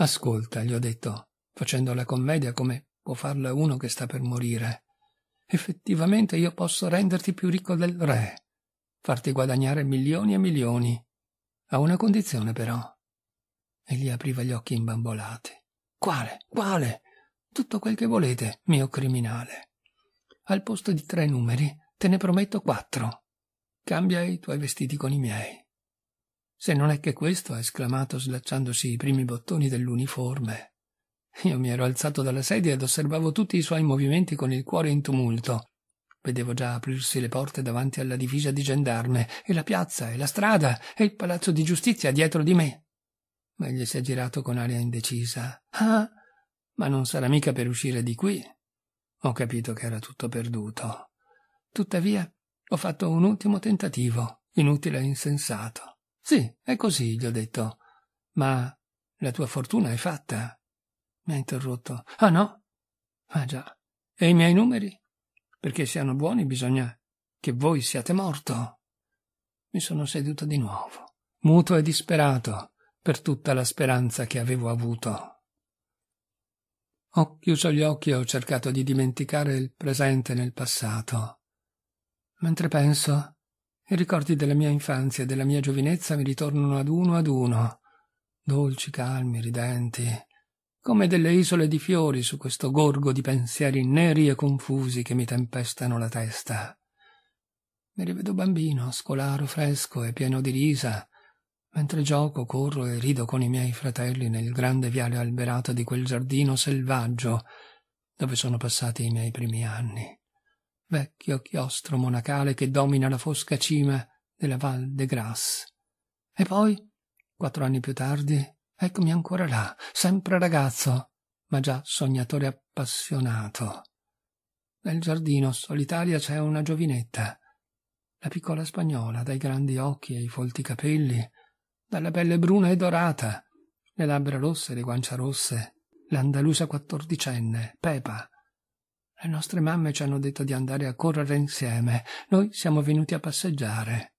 Ascolta, gli ho detto, facendo la commedia come può farla uno che sta per morire. Effettivamente io posso renderti più ricco del re, farti guadagnare milioni e milioni, a una condizione però. E gli apriva gli occhi imbambolati. Quale? Quale? Tutto quel che volete, mio criminale. Al posto di tre numeri, te ne prometto quattro. Cambia i tuoi vestiti con i miei. Se non è che questo, ha esclamato slacciandosi i primi bottoni dell'uniforme. Io mi ero alzato dalla sedia ed osservavo tutti i suoi movimenti con il cuore in tumulto. Vedevo già aprirsi le porte davanti alla divisa di gendarme, e la piazza, e la strada, e il palazzo di giustizia dietro di me. Ma egli si è girato con aria indecisa. Ah, ma non sarà mica per uscire di qui. Ho capito che era tutto perduto. Tuttavia, ho fatto un ultimo tentativo, inutile e insensato. Sì, è così, gli ho detto. Ma la tua fortuna è fatta. Mi ha interrotto. Ah no? Ah già. E i miei numeri? Perché siano buoni bisogna che voi siate morto. Mi sono seduto di nuovo, muto e disperato per tutta la speranza che avevo avuto. Ho chiuso gli occhi e ho cercato di dimenticare il presente nel passato. Mentre penso, i ricordi della mia infanzia e della mia giovinezza mi ritornano ad uno ad uno, dolci, calmi, ridenti, come delle isole di fiori su questo gorgo di pensieri neri e confusi che mi tempestano la testa. Mi rivedo bambino, scolaro, fresco e pieno di risa, mentre gioco, corro e rido con i miei fratelli nel grande viale alberato di quel giardino selvaggio dove sono passati i miei primi anni vecchio chiostro monacale che domina la fosca cima della Val de Grasse. E poi, quattro anni più tardi, eccomi ancora là, sempre ragazzo, ma già sognatore appassionato. Nel giardino solitaria c'è una giovinetta, la piccola spagnola, dai grandi occhi e i folti capelli, dalla pelle bruna e dorata, le labbra rosse e le guancia rosse, l'andalusa quattordicenne, Pepa, le nostre mamme ci hanno detto di andare a correre insieme. Noi siamo venuti a passeggiare.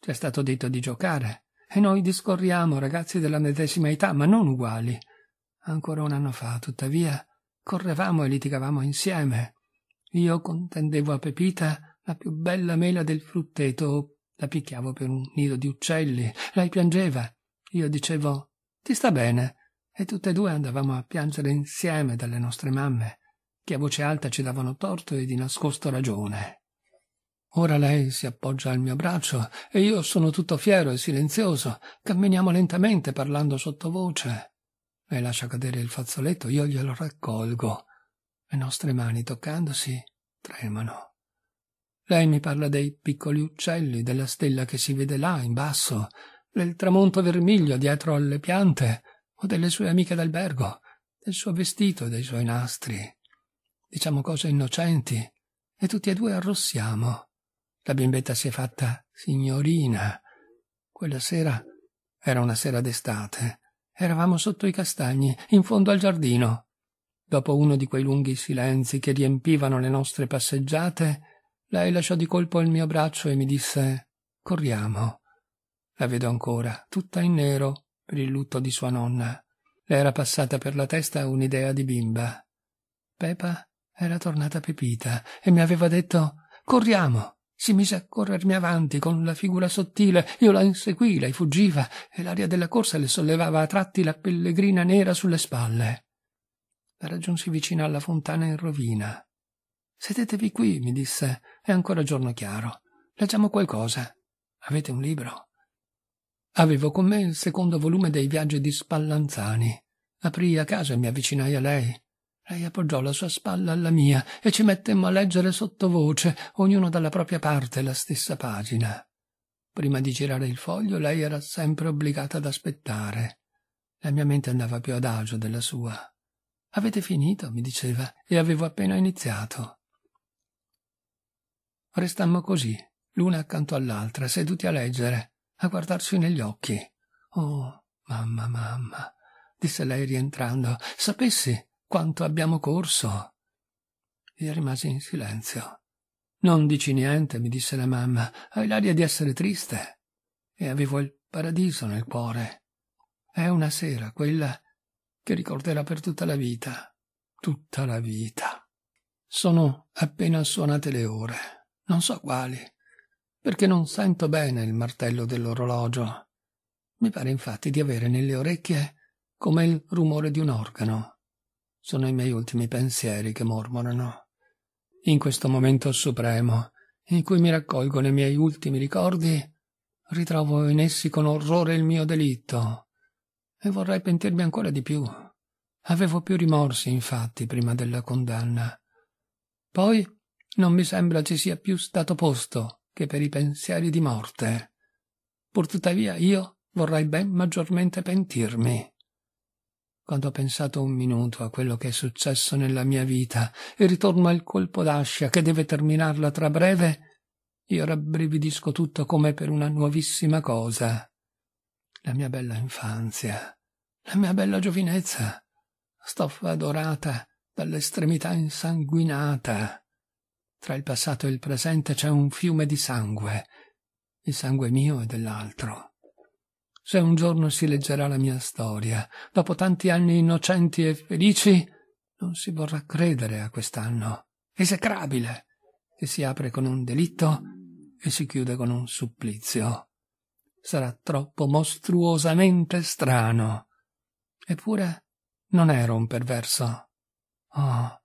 Ci è stato detto di giocare. E noi discorriamo, ragazzi della medesima età, ma non uguali. Ancora un anno fa, tuttavia, correvamo e litigavamo insieme. Io contendevo a Pepita la più bella mela del frutteto, la picchiavo per un nido di uccelli, lei piangeva. Io dicevo, ti sta bene. E tutte e due andavamo a piangere insieme dalle nostre mamme che a voce alta ci davano torto e di nascosto ragione. Ora lei si appoggia al mio braccio e io sono tutto fiero e silenzioso. Camminiamo lentamente parlando sottovoce. Lei lascia cadere il fazzoletto, io glielo raccolgo. Le nostre mani, toccandosi, tremano. Lei mi parla dei piccoli uccelli, della stella che si vede là, in basso, del tramonto vermiglio dietro alle piante, o delle sue amiche d'albergo, del suo vestito e dei suoi nastri diciamo cose innocenti, e tutti e due arrossiamo. La bimbetta si è fatta signorina. Quella sera era una sera d'estate. Eravamo sotto i castagni, in fondo al giardino. Dopo uno di quei lunghi silenzi che riempivano le nostre passeggiate, lei lasciò di colpo il mio braccio e mi disse Corriamo. La vedo ancora, tutta in nero, per il lutto di sua nonna. Le era passata per la testa un'idea di bimba. Pepa era tornata Pepita e mi aveva detto Corriamo. Si mise a corrermi avanti con la figura sottile, io la inseguì, lei fuggiva, e l'aria della corsa le sollevava a tratti la pellegrina nera sulle spalle. La raggiunsi vicino alla fontana in rovina. Sedetevi qui, mi disse, è ancora giorno chiaro. Leggiamo qualcosa. Avete un libro? Avevo con me il secondo volume dei viaggi di Spallanzani. Aprii a casa e mi avvicinai a lei. Lei appoggiò la sua spalla alla mia e ci mettemmo a leggere sottovoce, ognuno dalla propria parte, la stessa pagina. Prima di girare il foglio lei era sempre obbligata ad aspettare. La mia mente andava più ad agio della sua. Avete finito, mi diceva, e avevo appena iniziato. Restammo così, l'una accanto all'altra, seduti a leggere, a guardarci negli occhi. Oh, mamma, mamma, disse lei rientrando, sapessi quanto abbiamo corso. E rimasi in silenzio. Non dici niente, mi disse la mamma, hai l'aria di essere triste. E avevo il paradiso nel cuore. È una sera, quella che ricorderà per tutta la vita. Tutta la vita. Sono appena suonate le ore, non so quali, perché non sento bene il martello dell'orologio. Mi pare infatti di avere nelle orecchie come il rumore di un organo sono i miei ultimi pensieri che mormorano. In questo momento supremo, in cui mi raccolgo nei miei ultimi ricordi, ritrovo in essi con orrore il mio delitto e vorrei pentirmi ancora di più. Avevo più rimorsi, infatti, prima della condanna. Poi non mi sembra ci sia più stato posto che per i pensieri di morte. Purtuttavia io vorrei ben maggiormente pentirmi. Quando ho pensato un minuto a quello che è successo nella mia vita e ritorno al colpo d'ascia che deve terminarla tra breve, io rabbrividisco tutto come per una nuovissima cosa. La mia bella infanzia, la mia bella giovinezza, stoffa dorata dall'estremità insanguinata. Tra il passato e il presente c'è un fiume di sangue, il sangue mio e dell'altro. Se un giorno si leggerà la mia storia, dopo tanti anni innocenti e felici, non si vorrà credere a quest'anno esecrabile che si apre con un delitto e si chiude con un supplizio. Sarà troppo mostruosamente strano. Eppure non ero un perverso. Oh,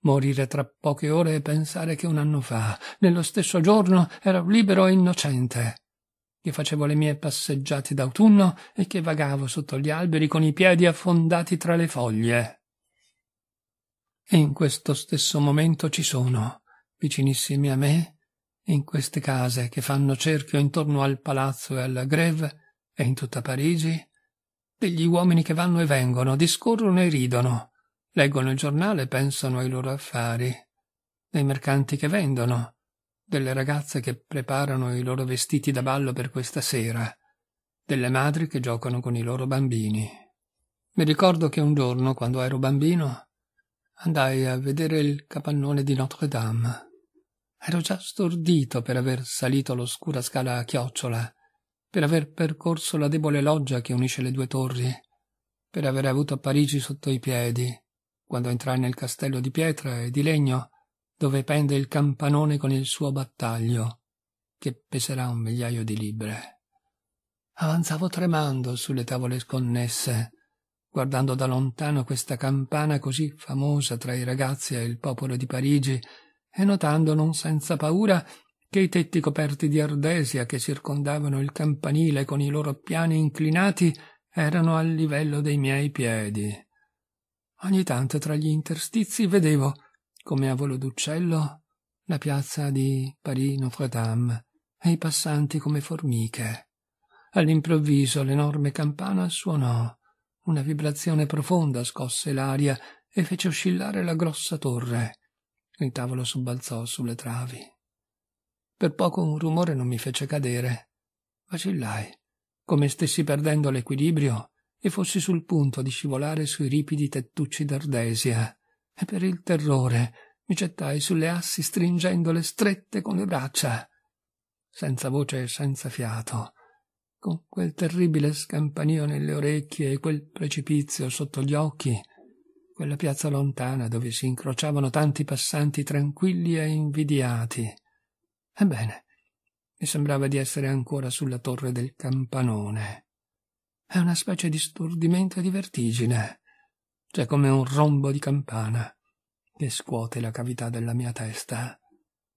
morire tra poche ore e pensare che un anno fa, nello stesso giorno, ero libero e innocente che facevo le mie passeggiate d'autunno e che vagavo sotto gli alberi con i piedi affondati tra le foglie. E in questo stesso momento ci sono, vicinissimi a me, in queste case che fanno cerchio intorno al palazzo e alla greve e in tutta Parigi, degli uomini che vanno e vengono, discorrono e ridono, leggono il giornale e pensano ai loro affari, dei mercanti che vendono, delle ragazze che preparano i loro vestiti da ballo per questa sera, delle madri che giocano con i loro bambini. Mi ricordo che un giorno, quando ero bambino, andai a vedere il capannone di Notre Dame. Ero già stordito per aver salito l'oscura scala a chiocciola, per aver percorso la debole loggia che unisce le due torri, per aver avuto Parigi sotto i piedi, quando entrai nel castello di pietra e di legno dove pende il campanone con il suo battaglio, che peserà un migliaio di libbre. Avanzavo tremando sulle tavole sconnesse, guardando da lontano questa campana così famosa tra i ragazzi e il popolo di Parigi, e notando non senza paura che i tetti coperti di ardesia che circondavano il campanile con i loro piani inclinati erano al livello dei miei piedi. Ogni tanto tra gli interstizi vedevo come a volo d'uccello, la piazza di Paris Notre-Dame e i passanti come formiche. All'improvviso l'enorme campana suonò. Una vibrazione profonda scosse l'aria e fece oscillare la grossa torre. Il tavolo sobbalzò sulle travi. Per poco un rumore non mi fece cadere. Vacillai, come stessi perdendo l'equilibrio e fossi sul punto di scivolare sui ripidi tettucci d'Ardesia. E per il terrore mi gettai sulle assi stringendole strette con le braccia, senza voce e senza fiato, con quel terribile scampanio nelle orecchie e quel precipizio sotto gli occhi, quella piazza lontana dove si incrociavano tanti passanti tranquilli e invidiati. Ebbene, mi sembrava di essere ancora sulla torre del campanone. È una specie di stordimento e di vertigine. C'è cioè come un rombo di campana che scuote la cavità della mia testa.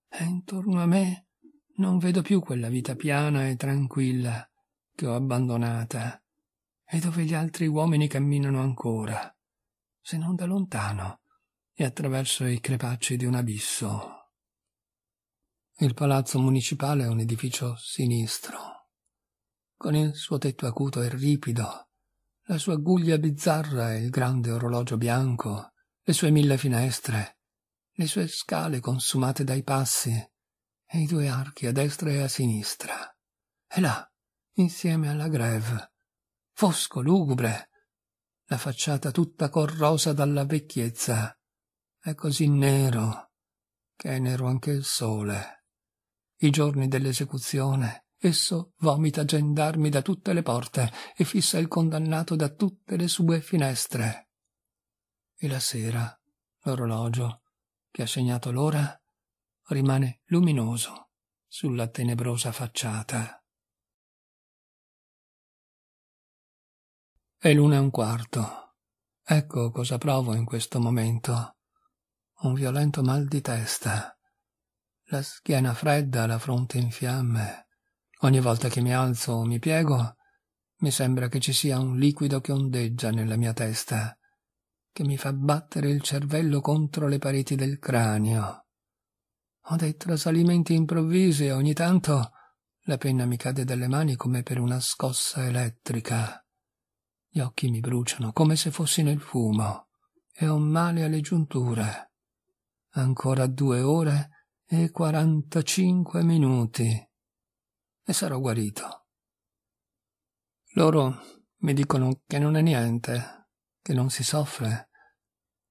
E intorno a me non vedo più quella vita piana e tranquilla che ho abbandonata e dove gli altri uomini camminano ancora, se non da lontano e attraverso i crepacci di un abisso. Il palazzo municipale è un edificio sinistro, con il suo tetto acuto e ripido, la sua guglia bizzarra e il grande orologio bianco le sue mille finestre, le sue scale consumate dai passi e i due archi a destra e a sinistra. E là, insieme alla greve, fosco, lugubre, la facciata tutta corrosa dalla vecchiezza. È così nero che è nero anche il sole. I giorni dell'esecuzione esso vomita gendarmi da tutte le porte e fissa il condannato da tutte le sue finestre. E la sera l'orologio, che ha segnato l'ora, rimane luminoso sulla tenebrosa facciata. È l'una e un quarto. Ecco cosa provo in questo momento. Un violento mal di testa. La schiena fredda, la fronte in fiamme. Ogni volta che mi alzo o mi piego, mi sembra che ci sia un liquido che ondeggia nella mia testa che mi fa battere il cervello contro le pareti del cranio. Ho dei trasalimenti improvvisi e ogni tanto la penna mi cade dalle mani come per una scossa elettrica. Gli occhi mi bruciano come se fossi nel fumo e ho male alle giunture. Ancora due ore e quarantacinque minuti e sarò guarito. Loro mi dicono che non è niente, che non si soffre,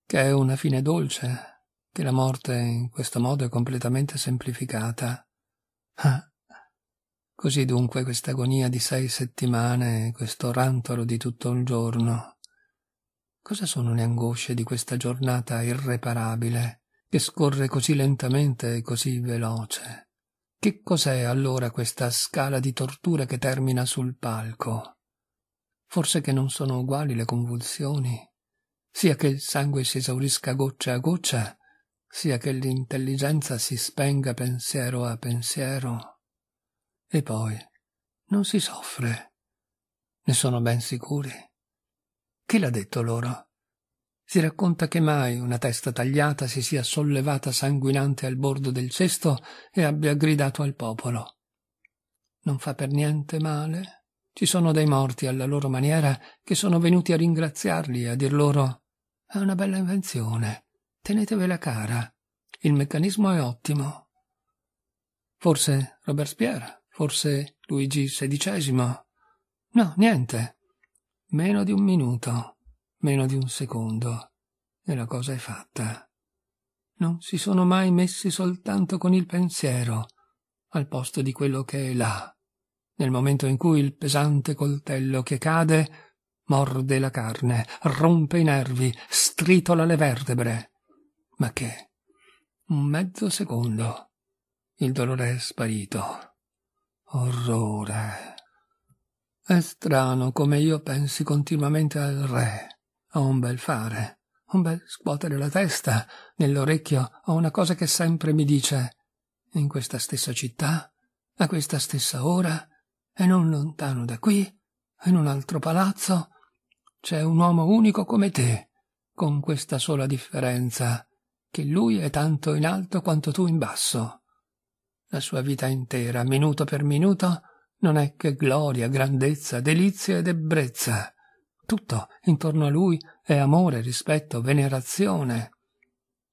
che è una fine dolce, che la morte in questo modo è completamente semplificata. Ah. Così dunque questa agonia di sei settimane, questo rantolo di tutto il giorno. Cosa sono le angosce di questa giornata irreparabile, che scorre così lentamente e così veloce? Che cos'è allora questa scala di tortura che termina sul palco? Forse che non sono uguali le convulsioni, sia che il sangue si esaurisca goccia a goccia, sia che l'intelligenza si spenga pensiero a pensiero. E poi non si soffre. Ne sono ben sicuri. Chi l'ha detto loro? Si racconta che mai una testa tagliata si sia sollevata sanguinante al bordo del cesto e abbia gridato al popolo. Non fa per niente male ci sono dei morti alla loro maniera che sono venuti a ringraziarli e a dir loro è una bella invenzione, tenetevela cara, il meccanismo è ottimo. Forse Robespierre, forse Luigi XVI. No, niente. Meno di un minuto, meno di un secondo, e la cosa è fatta. Non si sono mai messi soltanto con il pensiero, al posto di quello che è là, nel momento in cui il pesante coltello che cade morde la carne, rompe i nervi, stritola le vertebre. Ma che? Un mezzo secondo. Il dolore è sparito. Orrore. È strano come io pensi continuamente al re, Ho un bel fare, un bel scuotere la testa, nell'orecchio a una cosa che sempre mi dice in questa stessa città, a questa stessa ora, e non lontano da qui, in un altro palazzo, c'è un uomo unico come te, con questa sola differenza, che lui è tanto in alto quanto tu in basso. La sua vita intera, minuto per minuto, non è che gloria, grandezza, delizia ed ebbrezza. Tutto intorno a lui è amore, rispetto, venerazione.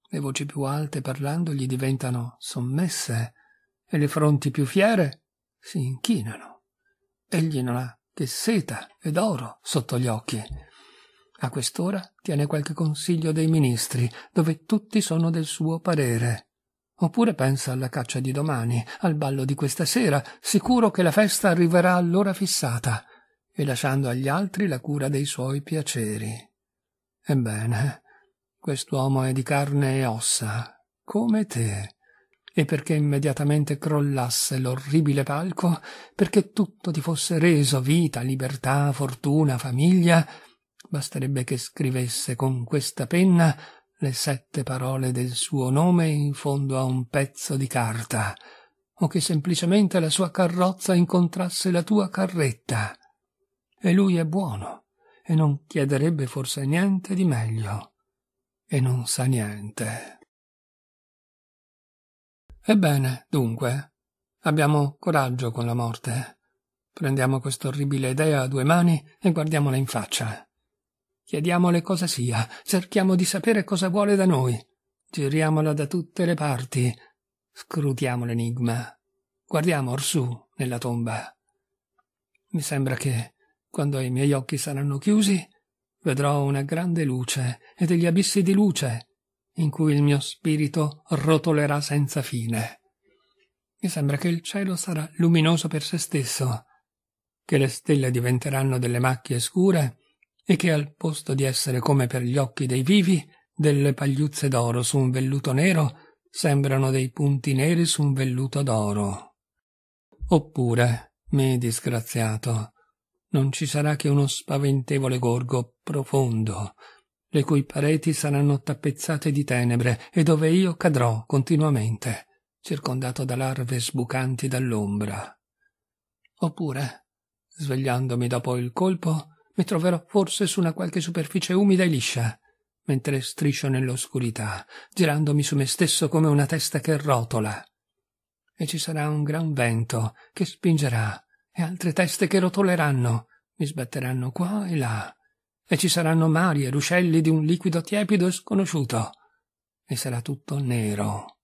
Le voci più alte parlandogli diventano sommesse e le fronti più fiere si inchinano egli non ha che seta ed oro sotto gli occhi. A quest'ora tiene qualche consiglio dei ministri, dove tutti sono del suo parere. Oppure pensa alla caccia di domani, al ballo di questa sera, sicuro che la festa arriverà all'ora fissata, e lasciando agli altri la cura dei suoi piaceri. Ebbene, quest'uomo è di carne e ossa, come te e perché immediatamente crollasse l'orribile palco, perché tutto ti fosse reso vita, libertà, fortuna, famiglia, basterebbe che scrivesse con questa penna le sette parole del suo nome in fondo a un pezzo di carta, o che semplicemente la sua carrozza incontrasse la tua carretta. E lui è buono, e non chiederebbe forse niente di meglio, e non sa niente. Ebbene, dunque, abbiamo coraggio con la morte. Prendiamo quest'orribile idea a due mani e guardiamola in faccia. Chiediamole cosa sia, cerchiamo di sapere cosa vuole da noi. Giriamola da tutte le parti. Scrutiamo l'enigma. Guardiamo orsù nella tomba. Mi sembra che, quando i miei occhi saranno chiusi, vedrò una grande luce e degli abissi di luce in cui il mio spirito rotolerà senza fine. Mi sembra che il cielo sarà luminoso per se stesso, che le stelle diventeranno delle macchie scure e che al posto di essere come per gli occhi dei vivi, delle pagliuzze d'oro su un velluto nero, sembrano dei punti neri su un velluto d'oro. Oppure, me disgraziato, non ci sarà che uno spaventevole gorgo profondo, le cui pareti saranno tappezzate di tenebre e dove io cadrò continuamente, circondato da larve sbucanti dall'ombra. Oppure, svegliandomi dopo il colpo, mi troverò forse su una qualche superficie umida e liscia, mentre striscio nell'oscurità, girandomi su me stesso come una testa che rotola. E ci sarà un gran vento che spingerà, e altre teste che rotoleranno, mi sbatteranno qua e là, e ci saranno mari e ruscelli di un liquido tiepido e sconosciuto, e sarà tutto nero.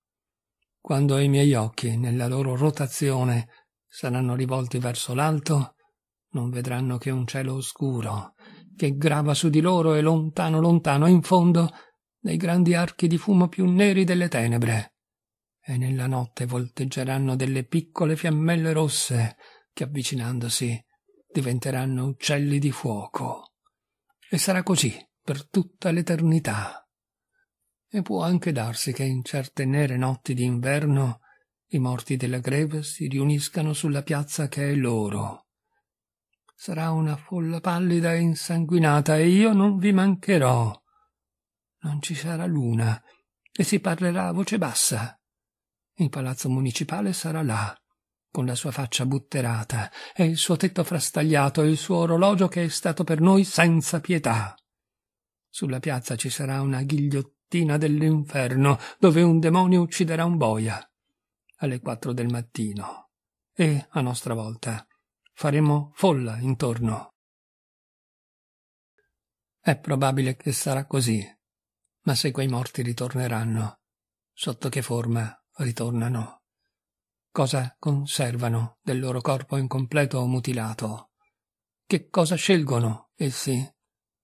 Quando i miei occhi, nella loro rotazione, saranno rivolti verso l'alto, non vedranno che un cielo oscuro, che grava su di loro e lontano, lontano, in fondo, nei grandi archi di fumo più neri delle tenebre. E nella notte volteggeranno delle piccole fiammelle rosse, che avvicinandosi diventeranno uccelli di fuoco e sarà così per tutta l'eternità. E può anche darsi che in certe nere notti d'inverno i morti della greve si riuniscano sulla piazza che è loro. Sarà una folla pallida e insanguinata e io non vi mancherò. Non ci sarà luna e si parlerà a voce bassa. Il palazzo municipale sarà là con la sua faccia butterata e il suo tetto frastagliato e il suo orologio che è stato per noi senza pietà. Sulla piazza ci sarà una ghigliottina dell'inferno dove un demonio ucciderà un boia alle quattro del mattino e, a nostra volta, faremo folla intorno. È probabile che sarà così, ma se quei morti ritorneranno, sotto che forma ritornano? cosa conservano del loro corpo incompleto o mutilato. Che cosa scelgono essi?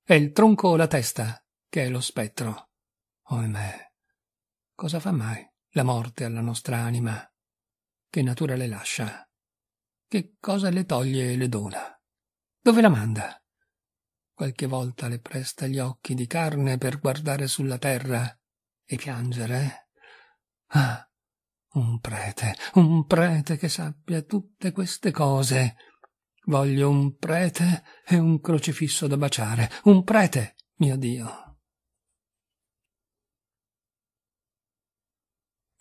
È il tronco o la testa che è lo spettro. Ohimè, cosa fa mai la morte alla nostra anima? Che natura le lascia? Che cosa le toglie e le dona? Dove la manda? Qualche volta le presta gli occhi di carne per guardare sulla terra e piangere. Ah, un prete, un prete che sappia tutte queste cose. Voglio un prete e un crocifisso da baciare. Un prete, mio Dio.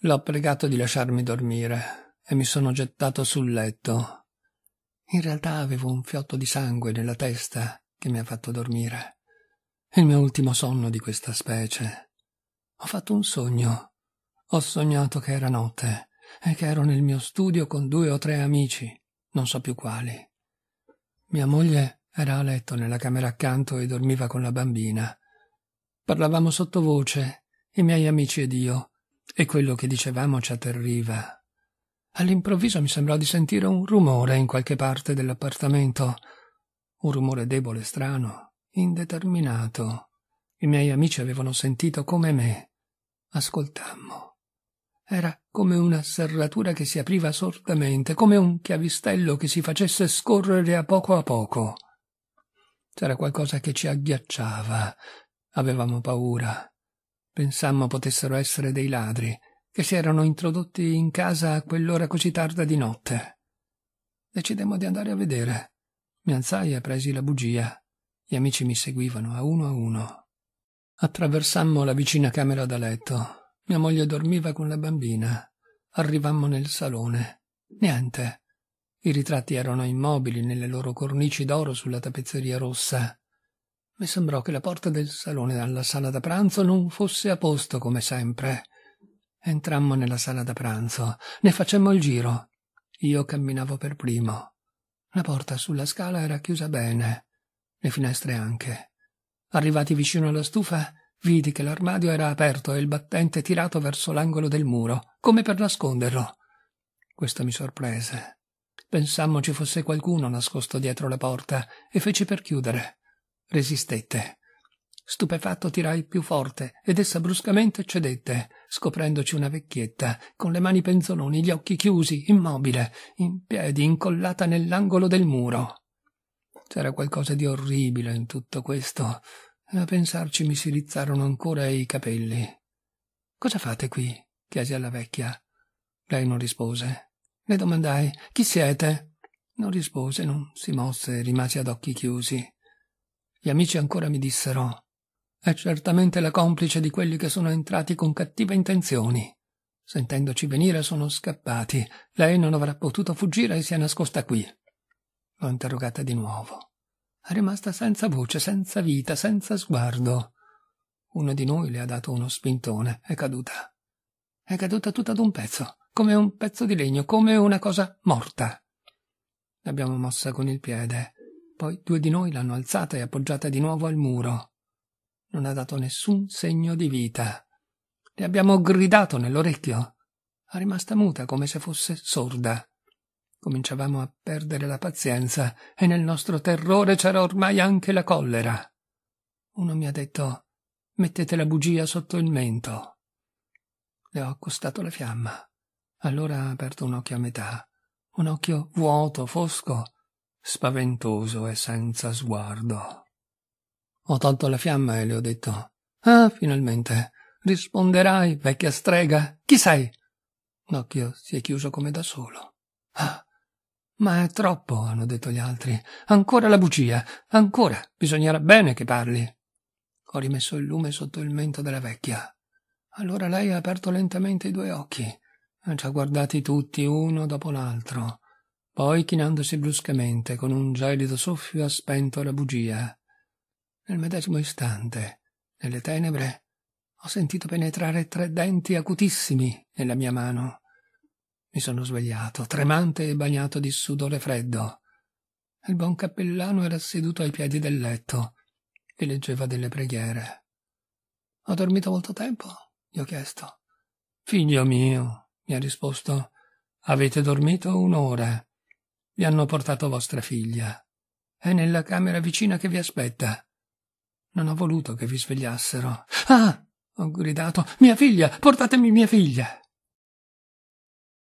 L'ho pregato di lasciarmi dormire e mi sono gettato sul letto. In realtà avevo un fiotto di sangue nella testa che mi ha fatto dormire. Il mio ultimo sonno di questa specie. Ho fatto un sogno ho sognato che era notte e che ero nel mio studio con due o tre amici, non so più quali. Mia moglie era a letto nella camera accanto e dormiva con la bambina. Parlavamo sottovoce, i miei amici ed io, e quello che dicevamo ci atterriva. All'improvviso mi sembrò di sentire un rumore in qualche parte dell'appartamento, un rumore debole, strano, indeterminato. I miei amici avevano sentito come me. Ascoltammo. Era come una serratura che si apriva sordamente, come un chiavistello che si facesse scorrere a poco a poco. C'era qualcosa che ci agghiacciava. Avevamo paura. Pensammo potessero essere dei ladri, che si erano introdotti in casa a quell'ora così tarda di notte. Decidemmo di andare a vedere. Mi alzai e presi la bugia. Gli amici mi seguivano a uno a uno. Attraversammo la vicina camera da letto. Mia moglie dormiva con la bambina. Arrivammo nel salone. Niente. I ritratti erano immobili nelle loro cornici d'oro sulla tappezzeria rossa. Mi sembrò che la porta del salone alla sala da pranzo non fosse a posto come sempre. Entrammo nella sala da pranzo, ne facemmo il giro. Io camminavo per primo. La porta sulla scala era chiusa bene, le finestre anche. Arrivati vicino alla stufa, Vidi che l'armadio era aperto e il battente tirato verso l'angolo del muro, come per nasconderlo. Questo mi sorprese. Pensammo ci fosse qualcuno nascosto dietro la porta e feci per chiudere. Resistette. Stupefatto tirai più forte ed essa bruscamente cedette, scoprendoci una vecchietta, con le mani penzoloni, gli occhi chiusi, immobile, in piedi, incollata nell'angolo del muro. C'era qualcosa di orribile in tutto questo, a pensarci mi si rizzarono ancora i capelli. Cosa fate qui? chiesi alla vecchia. Lei non rispose. Le domandai chi siete? Non rispose, non si mosse, e rimase ad occhi chiusi. Gli amici ancora mi dissero è certamente la complice di quelli che sono entrati con cattive intenzioni. Sentendoci venire sono scappati. Lei non avrà potuto fuggire e si è nascosta qui. L'ho interrogata di nuovo rimasta senza voce, senza vita, senza sguardo. Uno di noi le ha dato uno spintone, è caduta. È caduta tutta ad un pezzo, come un pezzo di legno, come una cosa morta. L'abbiamo mossa con il piede, poi due di noi l'hanno alzata e appoggiata di nuovo al muro. Non ha dato nessun segno di vita. Le abbiamo gridato nell'orecchio. È rimasta muta come se fosse sorda. Cominciavamo a perdere la pazienza e nel nostro terrore c'era ormai anche la collera. Uno mi ha detto mettete la bugia sotto il mento. Le ho accostato la fiamma. Allora ha aperto un occhio a metà, un occhio vuoto, fosco, spaventoso e senza sguardo. Ho tolto la fiamma e le ho detto Ah, finalmente. Risponderai, vecchia strega. Chi sei? L'occhio si è chiuso come da solo. Ah, ma è troppo, hanno detto gli altri. Ancora la bugia, ancora. Bisognerà bene che parli. Ho rimesso il lume sotto il mento della vecchia. Allora lei ha aperto lentamente i due occhi. Ci ha guardati tutti uno dopo l'altro. Poi, chinandosi bruscamente, con un gelido soffio ha spento la bugia. Nel medesimo istante, nelle tenebre, ho sentito penetrare tre denti acutissimi nella mia mano. Mi sono svegliato, tremante e bagnato di sudore freddo. Il buon cappellano era seduto ai piedi del letto e leggeva delle preghiere. Ho dormito molto tempo? gli ho chiesto. Figlio mio, mi ha risposto, avete dormito un'ora. Vi hanno portato vostra figlia. È nella camera vicina che vi aspetta. Non ho voluto che vi svegliassero. Ah! ho gridato. Mia figlia! Portatemi mia figlia!